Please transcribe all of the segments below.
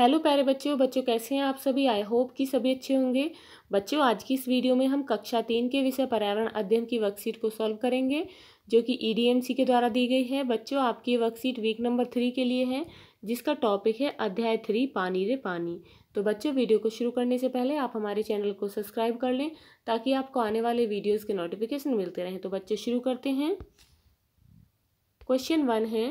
hello प्यारे बच्चों बच्चों कैसे हैं आप सभी आई होप कि सभी अच्छे होंगे बच्चों आज की इस वीडियो में हम कक्षा तीन के विषय पर्यावरण अध्ययन की वर्कशीट को सॉल्व करेंगे जो कि ईडीएमसी e के द्वारा दी गई है बच्चों आपकी वर्कशीट वीक नंबर थ्री के लिए है जिसका टॉपिक है अध्याय थ्री पानी रे पानी तो बच्चों वीडियो को शुरू करने से पहले आप हमारे चैनल को सब्सक्राइब कर लें ताकि आपको आने वाले वीडियोज़ के नोटिफिकेशन मिलते रहें तो बच्चे शुरू करते हैं क्वेश्चन वन है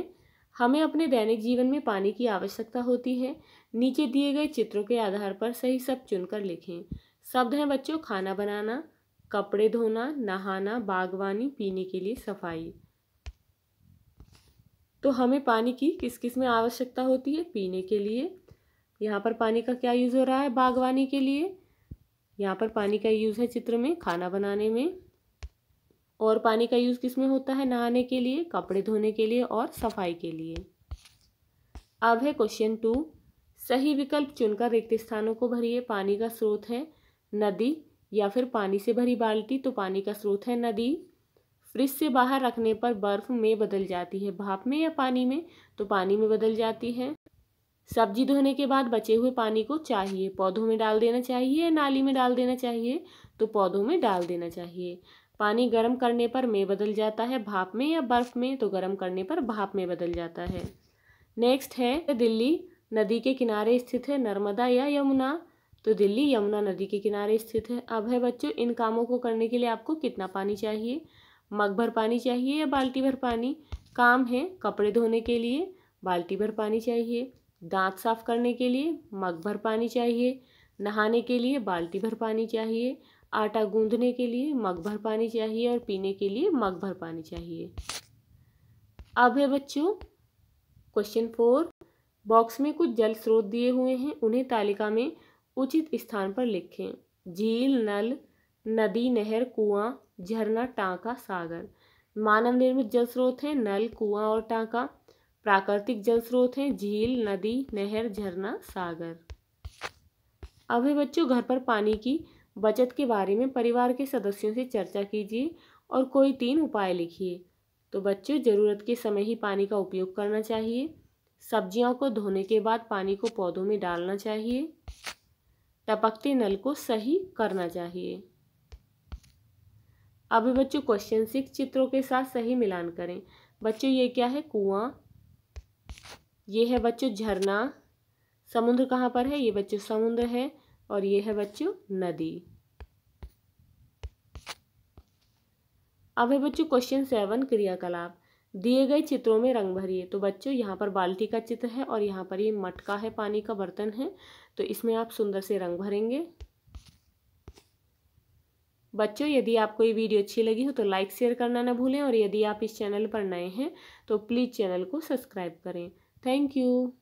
हमें अपने दैनिक जीवन में पानी की आवश्यकता होती है नीचे दिए गए चित्रों के आधार पर सही शब्द चुनकर लिखें शब्द हैं बच्चों खाना बनाना कपड़े धोना नहाना बागवानी पीने के लिए सफाई तो हमें पानी की किस किस में आवश्यकता होती है पीने के लिए यहाँ पर पानी का क्या यूज़ हो रहा है बागवानी के लिए यहाँ पर पानी का यूज़ है चित्र में खाना बनाने में और पानी का यूज़ किस में होता है नहाने के लिए कपड़े धोने के लिए और सफाई के लिए अब है क्वेश्चन टू सही विकल्प चुनकर रिक्त स्थानों को भरिए पानी का स्रोत है नदी या फिर पानी से भरी बाल्टी तो पानी का स्रोत है नदी फ्रिज से बाहर रखने पर बर्फ में बदल जाती है भाप में या पानी में तो पानी में बदल जाती है सब्जी धोने के बाद बचे हुए पानी को चाहिए पौधों में डाल देना चाहिए या नाली में डाल देना चाहिए तो पौधों में डाल देना चाहिए पानी गर्म करने पर में बदल जाता है भाप में या बर्फ में तो गर्म करने पर भाप में बदल जाता है नेक्स्ट है दिल्ली नदी के किनारे स्थित है नर्मदा या यमुना तो दिल्ली यमुना नदी के किनारे स्थित है अब है बच्चों इन कामों को करने के लिए आपको कितना पानी चाहिए मग भर पानी चाहिए या बाल्टी भर पानी काम है कपड़े धोने के लिए बाल्टी भर पानी चाहिए दांत साफ करने के लिए मग भर पानी चाहिए नहाने के लिए बाल्टी भर पानी चाहिए आटा गूंदने के लिए मग भर पानी चाहिए और पीने के लिए मग भर पानी चाहिए अब है बच्चों क्वेश्चन फोर बॉक्स में कुछ जल स्रोत दिए हुए हैं उन्हें तालिका में उचित स्थान पर लिखें झील नल नदी नहर कुआं झरना टांका सागर मानव निर्मित जल स्रोत हैं नल कुआं और टांका प्राकृतिक जल स्रोत हैं झील नदी नहर झरना सागर अभी बच्चों घर पर पानी की बचत के बारे में परिवार के सदस्यों से चर्चा कीजिए और कोई तीन उपाय लिखिए तो बच्चों ज़रूरत के समय ही पानी का उपयोग करना चाहिए सब्जियों को धोने के बाद पानी को पौधों में डालना चाहिए टपकते नल को सही करना चाहिए अभी बच्चों क्वेश्चन सिक्स चित्रों के साथ सही मिलान करें बच्चों ये क्या है कुआं ये है बच्चों झरना समुद्र कहाँ पर है ये बच्चों समुद्र है और ये है बच्चों नदी अब है बच्चों क्वेश्चन सेवन क्रियाकलाप दिए गए चित्रों में रंग भरिए तो बच्चों यहाँ पर बाल्टी का चित्र है और यहाँ पर ये मटका है पानी का बर्तन है तो इसमें आप सुंदर से रंग भरेंगे बच्चों यदि आपको ये वीडियो अच्छी लगी हो तो लाइक शेयर करना ना भूलें और यदि आप इस चैनल पर नए हैं तो प्लीज़ चैनल को सब्सक्राइब करें थैंक यू